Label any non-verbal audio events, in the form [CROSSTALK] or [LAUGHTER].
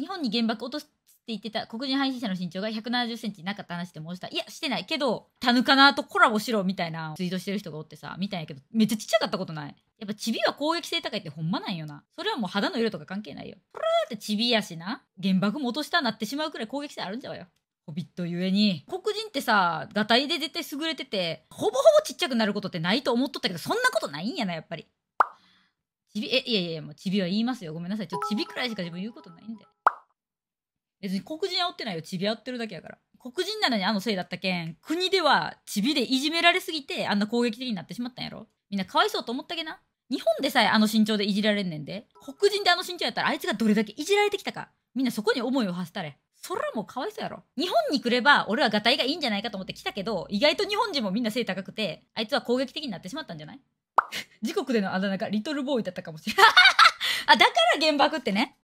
日本に原爆落とすって言ってた黒人配信者の身長が170センチなかった話で申した。いや、してないけど、タヌカナとコラボしろみたいなツイートしてる人がおってさ、みたいやけど、めっちゃちっちゃかったことない。やっぱチビは攻撃性高いってほんまなんよな。それはもう肌の色とか関係ないよ。プラーってチビやしな。原爆も落としたなってしまうくらい攻撃性あるんじゃわよ。ホビットゆえに黒人ってさがたいで絶対優れててほぼほぼちっちゃくなることってないと思っとったけどそんなことないんやなやっぱりチビ、えいやいやもうチビは言いますよごめんなさいちょっとくらいしか自分言うことないんで別に黒人煽ってないよチビ煽ってるだけやから黒人なのにあのせいだったけん国ではチビでいじめられすぎてあんな攻撃的になってしまったんやろみんなかわいそうと思ったけな日本でさえあの身長でいじられんねんで黒人であの身長やったらあいつがどれだけいじられてきたかみんなそこに思いを馳せたれそらもうかわいそうやろ日本に来れば俺はガタイがいいんじゃないかと思って来たけど意外と日本人もみんな背高くてあいつは攻撃的になってしまったんじゃない自国 [LAUGHS] でのあだ名がリトルボーイだったかもしれない [LAUGHS] あだから原爆ってね